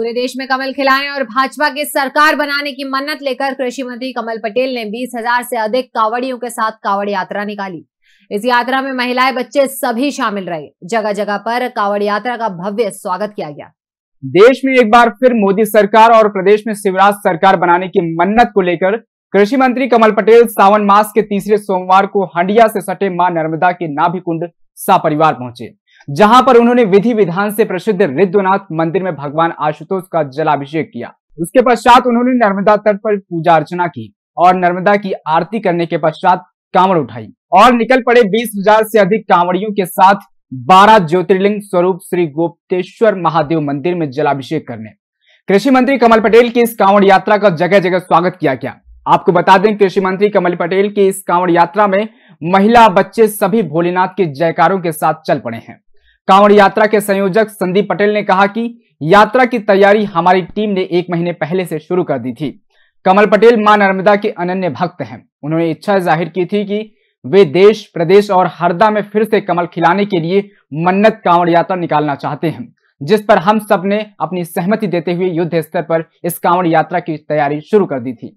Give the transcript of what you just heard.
पूरे देश में कमल खिलाएं और भाजपा की सरकार बनाने की मन्नत लेकर कृषि मंत्री कमल पटेल ने बीस हजार से अधिक कावड़ियों के साथ कावड़ यात्रा निकाली इस यात्रा में महिलाएं बच्चे सभी शामिल रहे जगह जगह पर कावड़ यात्रा का भव्य स्वागत किया गया देश में एक बार फिर मोदी सरकार और प्रदेश में शिवराज सरकार बनाने की मन्नत को लेकर कृषि मंत्री कमल पटेल सावन मास के तीसरे सोमवार को हंडिया से सटे मां नर्मदा के नाभिकुंड सा परिवार पहुंचे जहां पर उन्होंने विधि विधान से प्रसिद्ध रिद्धनाथ मंदिर में भगवान आशुतोष का जलाभिषेक किया उसके पश्चात उन्होंने नर्मदा तट पर पूजा अर्चना की और नर्मदा की आरती करने के पश्चात कांवड़ उठाई और निकल पड़े बीस हजार से अधिक कांवड़ियों के साथ बारह ज्योतिर्लिंग स्वरूप श्री गोप्तेश्वर महादेव मंदिर में जलाभिषेक करने कृषि मंत्री कमल पटेल की इस कांवड़ यात्रा का जगह जगह स्वागत किया गया आपको बता दें कृषि मंत्री कमल पटेल की इस कांवड़ यात्रा में महिला बच्चे सभी भोलेनाथ के जयकारों के साथ चल पड़े हैं कांवड़ यात्रा के संयोजक संदीप पटेल ने कहा कि यात्रा की तैयारी हमारी टीम ने एक महीने पहले से शुरू कर दी थी कमल पटेल मां नर्मदा के अनन्य भक्त हैं उन्होंने इच्छा जाहिर की थी कि वे देश प्रदेश और हरदा में फिर से कमल खिलाने के लिए मन्नत कांवड़ यात्रा निकालना चाहते हैं जिस पर हम सब ने अपनी सहमति देते हुए युद्ध स्तर पर इस कांवड़ यात्रा की तैयारी शुरू कर दी थी